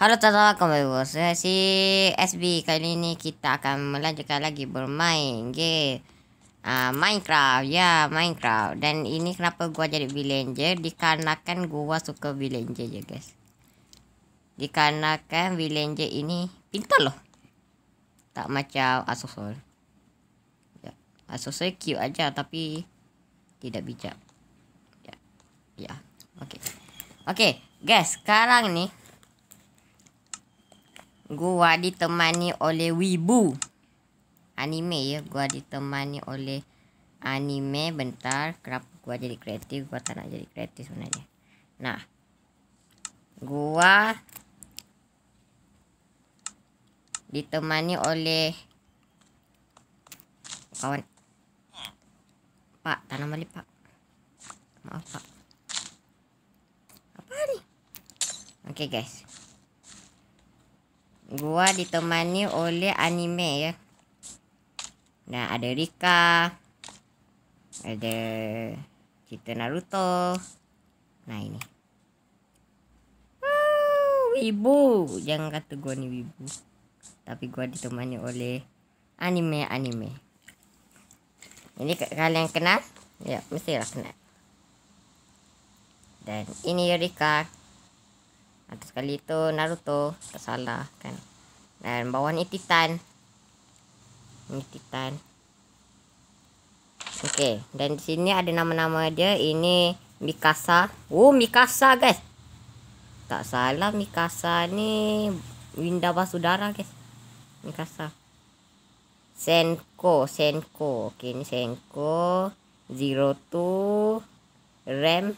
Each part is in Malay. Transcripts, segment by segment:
Halo teman-teman, kembali bersama ya, si SB Kali ini kita akan melanjutkan lagi bermain game uh, Minecraft Ya, yeah, Minecraft Dan ini kenapa gua jadi villager Dikarenakan gua suka villager je guys Dikarenakan villager ini pintar loh Tak macam asosol. yeah. Asusol cute aja tapi Tidak bijak Ya, yeah. ya, yeah. okay Okay, guys sekarang ni Gua ditemani oleh Wibu Anime ya Gua ditemani oleh Anime Bentar Kenapa gua jadi kreatif Gua tak nak jadi kreatif sebenarnya Nah Gua Ditemani oleh Kawan Pak Tanam balik pak Maaf pak Apa ni Okay guys Gua ditemani oleh anime ya. Nah, ada Rika. Ada kita Naruto. Nah, ini. Uh, wibu. Jangan kata gua ni ibu. Tapi gua ditemani oleh anime-anime. Ini kalian kenal? Ya, mestilah kenal. Dan ini Rika. Rika. Atas sekali tu Naruto Tak salah kan Dan bawah ni Titan Ni Titan Okay Dan di sini ada nama-nama dia Ini Mikasa Oh Mikasa guys Tak salah Mikasa ni Winda Basudara guys Mikasa Senko Senko Okay ni Senko Zero two Rem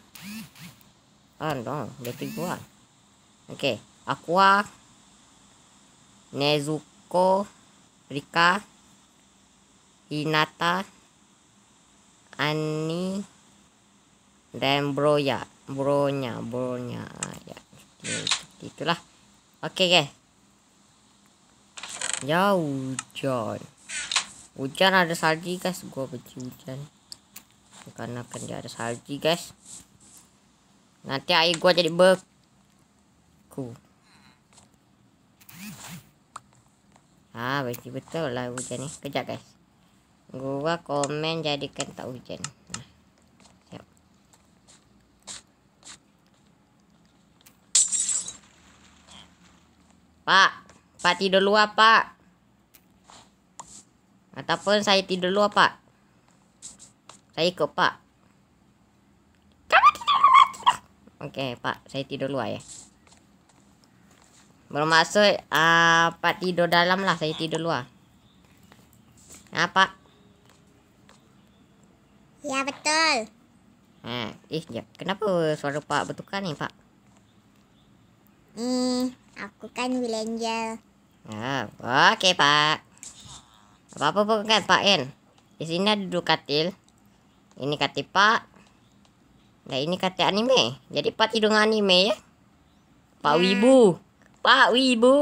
Ah no Dia tiga Okay. Aqua. Nezuko. Rika. Hinata. Ani. Dan Broya. Bronya. Bronya. Ya. Okay, itulah. Okay, guys. Ya, hujan. Hujan ada salji, guys. Gua benci hujan. Karena kan dia ada salji, guys. Nanti air gua jadi beku aku Haa berarti betul lah hujan ni Kejap guys Gua komen jadikan tak hujan Pak Pak tidur luar pak Ataupun saya tidur luar pak Saya ikut pak Okey, Pak. Saya tidur luar ya. Bermaksud uh, ah, Pak tidur dalam lah Saya tidur luar apa? Ah, ya betul ha, Eh jap ya, Kenapa suara Pak bertukar ni Pak Ni Aku kan Will Angel ha, Okey Pak Apa-apa pun kan Pak kan Di sini ada dua katil Ini katil Pak Dan ini katil anime Jadi Pak tidur dengan anime ya Pak ya. Wibu Pak ribu.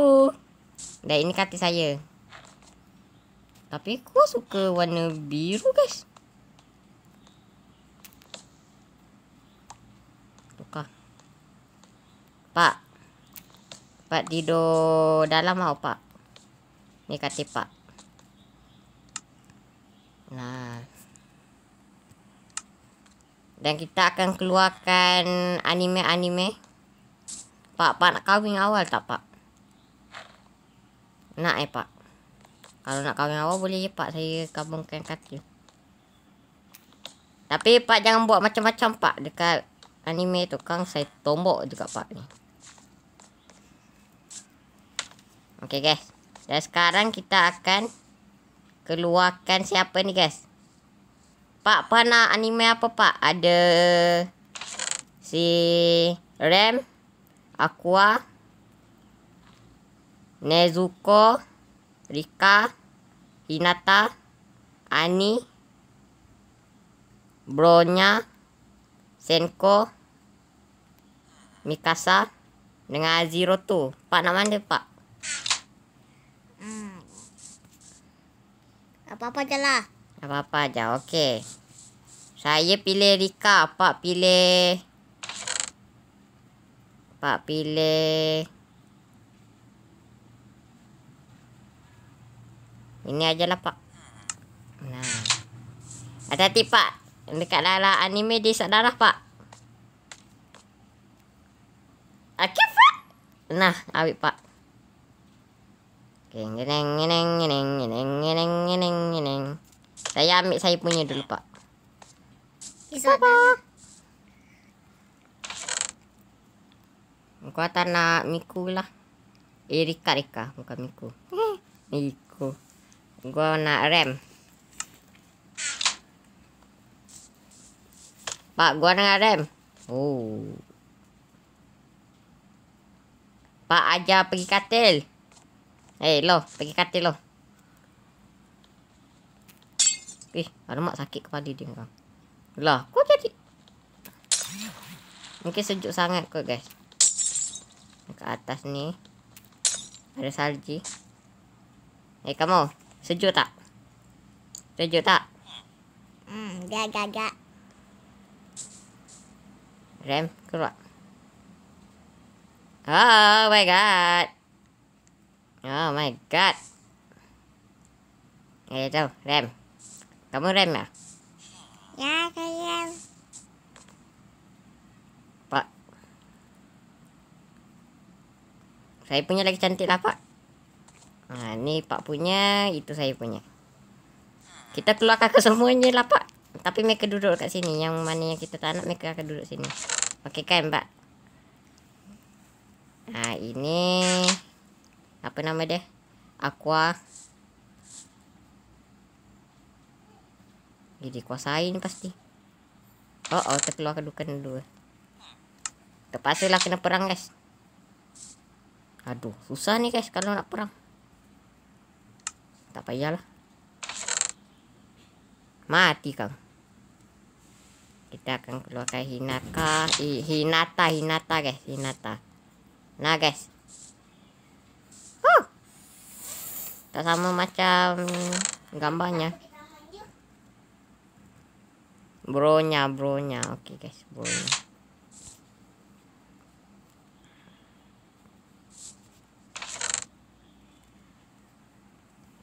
Dan ini kata saya. Tapi aku suka warna biru guys. Tukar. Pak. Pak tidur dalam lah pak. Ni kata pak. Nah. Dan kita akan keluarkan anime-anime. anime anime Pak, pak nak kawin awal tak, pak? Nak eh, pak? Kalau nak kawin awal, boleh je, pak. Saya gabungkan katil. Tapi, pak jangan buat macam-macam, pak. Dekat anime tu kang saya tombok juga, pak. ni. Okay, guys. Dan sekarang kita akan keluarkan siapa ni, guys. Pak, pak nak anime apa, pak? Ada si Ram. Ram. Aqua, Nezuko, Rika, Hinata, Ani, Bronya, Senko, Mikasa dengan Zero tu. Pak nak mana pak? Hmm. Apa-apa je lah. Apa-apa je. Okey. Saya pilih Rika. Pak pilih... Pak pilih Ini aja lah pak Nah Hati-hati pak Dekat dalam anime di sadarah pak Okay pak Nah awi pak Okay Ngineng Ngineng Ngineng Ngineng Ngineng Ngineng Ngineng Saya ambil saya punya dulu pak bye Kau tak nak Miku lah. Eh, Rika, Rika. Bukan Miku. Miku. Gua nak rem. Pak, gua nak rem. Oh. Pak aja pergi katil. Eh, hey, lo. Pergi katil lo. Eh, ada mak sakit kepala dia kau. Lah, kau jadi. Mungkin sejuk sangat kau guys ke atas ni ada salji eh kamu sejuk tak sejuk tak hmm gak gak gak rem keluar oh my god oh my god eh tau rem kamu rem ya ya kayak Saya punya lagi cantik lah pak ha, Ni pak punya Itu saya punya Kita keluarkan ke semuanya lah pak Tapi mereka duduk kat sini Yang mana yang kita tak nak mereka akan duduk sini Okey kan pak ha, Ini Apa nama dia Aqua Jadi kuasain pasti Oh oh terkeluarkan dukan dua Terpaksa lah kena perang guys Aduh, susah ni guys kalau nak perang. Tak payahlah. Mati kau. Kita akan keluarkan Hinata. Eh, Hinata, Hinata guys. Hinata. Nah guys. Huh. Tak sama macam gambarnya. Bronya, bronya. okay guys, bronya. Bronya.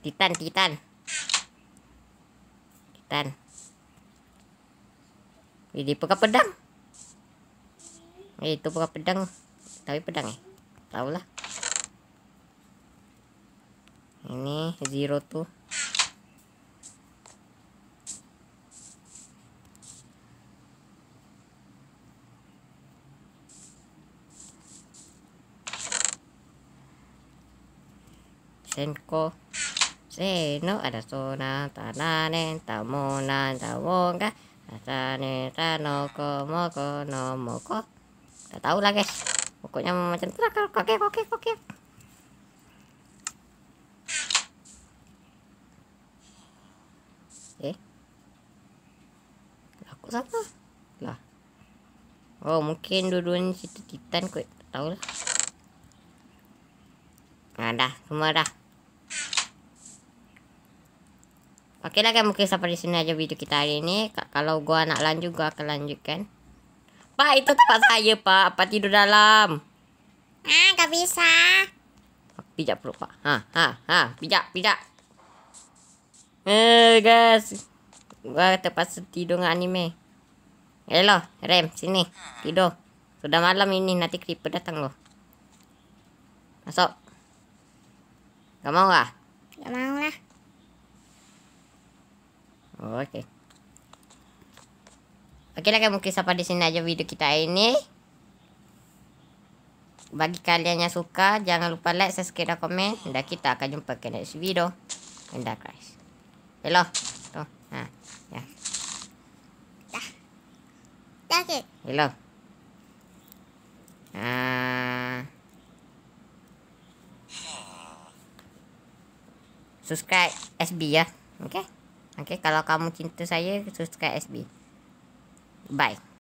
Titan, titan. Titan. Eh, dia pegang pedang. Eh, tu pegang pedang. Tapi pedang eh. lah. Ini zero tu. Senko. Senko. せーの、あらそうなたなねんたもなんだもんが、あさねたのこもこのもこ。Tak tahu lah guys. Pokoknya macam tu lah. Kau kau kau kau kau kau. Eh? Aku siapa? Lah. Oh mungkin dua-dua ni cerita titan kot. Tak tahu lah. Nah, dah. Semua dah. Okey lah kan mungkin sampai di sini aja video kita hari ni. Kalau gua nak lanjut gua akan lanjutkan. Pak itu tempat saya pak. Apa tidur dalam. Ah, tak bisa. Pijak perut pak. Ha, ha, ha. Pijak, pijak. Eh, guys. Gua tempat tidur dengan anime. Hello, Rem. Sini. Tidur. Sudah malam ini. Nanti creeper datang loh. Masuk. Tak mau lah. Tak mau lah okey. Okeylah kan mungkin sampai di sini aja video kita hari ini. Bagi kalian yang suka, jangan lupa like, subscribe dan komen. Dan kita akan jumpa ke next video. Indah Christ. Hello. Lah. Tu. Ha. Ya. Dah. Dah ke? Hello. Lah. Ha. Subscribe SB ya. Okay. Okay, kalau kamu cinta saya, subscribe SB. Bye.